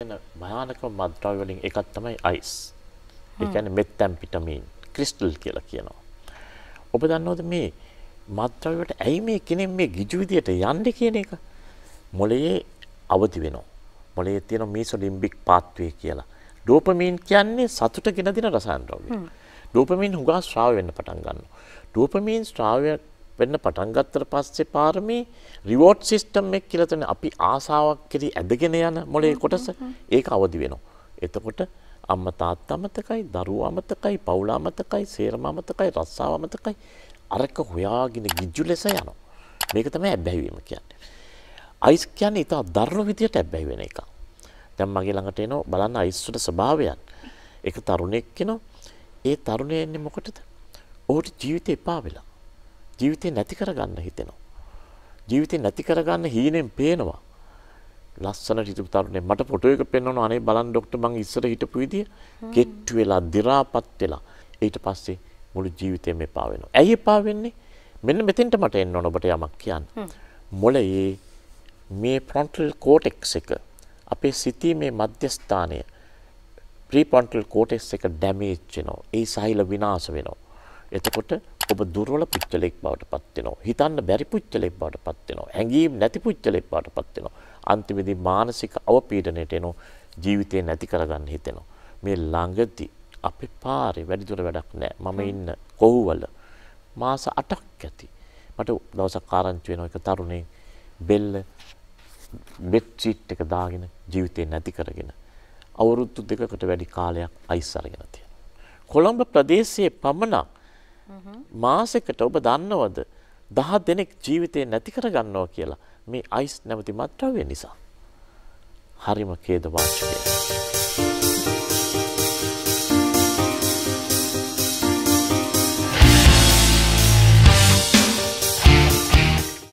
වෙන භයානකම මත්ද්‍රව්‍ය වලින් එකක් තමයි අයිස්. ඒ කියන්නේ මෙත්තැම්පිටමින් ක්‍රිස්ටල් කියලා කියනවා. ඔබ දන්නවද මේ මත්ද්‍රව්‍ය වලට ඇයි මේ කෙනෙක් මේ ගිජු විදියට යන්නේ කියන එක? මොළයේ අවදි වෙනවා. මොළයේ තියෙන මීසොලිම්බික් පාත්වේ කියලා. ඩෝපමින් කියන්නේ සතුට ගෙන දෙන රසායන ද්‍රව්‍ය. ඩෝපමින් හුඟා ස්‍රාව වෙන්න පටන් ගන්නවා. ඩෝපමින් ස්‍රාවය වෙන්න පටන් ගත්තට පස්සේ පාරමී රිවෝඩ් සිස්ටම් එක කියලා තියෙන අපි ආසාවක් කෙරී ඇදගෙන යන මොලේ කොටස ඒක අවදි වෙනවා. එතකොට අම්මා තාත්තා අමතකයි, දරුවා අමතකයි, පවුල අමතකයි, සේරම අමතකයි, රස්සාව අමතකයි. අරක හොයාගෙන ගිජ්ජු ලෙස යනවා. මේක තමයි ඇබ්බැහිවීම කියන්නේ. අයිස් කියන්නේ ඊට දරුණු විදියට ඇබ්බැහි වෙන එක. දැන් මගේ ළඟට එනවා බලන්න අයිස් වල ස්වභාවයන්. ඒක තරුණෙක් කෙනා. ඒ තරුණයා එන්නේ මොකටද? ඔහුට ජීවිතේ එපා වෙලා. ජීවිතේ නැති කරගන්න හිතෙනවා. ජීවිතේ නැති කරගන්න හීනෙන් පේනවා. ලස්සන හිටපු තරුණේ මට ෆොටෝ එක පෙන්වනවා අනේ බලන්න ડોක්ටර් මං ඉස්සර හිටපු විදිය කෙට්ටු වෙලා දි รา පත් වෙලා ඊට පස්සේ මුළු ජීවිතේම එපා වෙනවා. ඇයි එපා වෙන්නේ? මෙන්න මෙතෙන්ට මට එන්න ඕන ඔබට යමක් කියන්න. මොළයේ මේ ෆ්‍රොන්ටල් කෝටෙක්ස් එක අපේ සිතීමේ මධ්‍යස්ථානය ප්‍රීෆ්‍රොන්ටල් කෝටෙක්ස් එක ඩැමේජ් වෙනවා. ඒ සෛල විනාශ වෙනවා. එතකොට ඔබ දුර්වල පුච්චලෙක් බවට පත් වෙනවා. හිතන්න බැරි පුච්චලෙක් බවට පත් වෙනවා. හැඟීම් නැති පුච්චලෙක් බවට පත් වෙනවා. අන්තිමේදී මානසික අවපීඩනයට එනවා. ජීවිතේ නැති කරගන්න හිතෙනවා. මේ ළඟදී අපේ පාරේ වැඩි දුර වැඩක් නැහැ. මම ඉන්න කොහුවල මාස 8ක් ඇති. මට දවසක් ආරංචි වෙනවා එක තරුණේ බෙල්ල බෙඩ් ෂීට් එක දාගෙන ජීවිතේ නැති කරගෙන අවුරුදු දෙකකට වැඩි කාලයක් අයිස් අරගෙන තියෙනවා. කොළඹ ප්‍රදේශයේ පමණක් මාසෙකට ඔබ දන්නවද දහ දෙනෙක් ජීවිතය නැති කරගන්නවා කියලා මේ අයිස් නැමති මත්‍රවය නිසා. හරිම කේදවාචකය.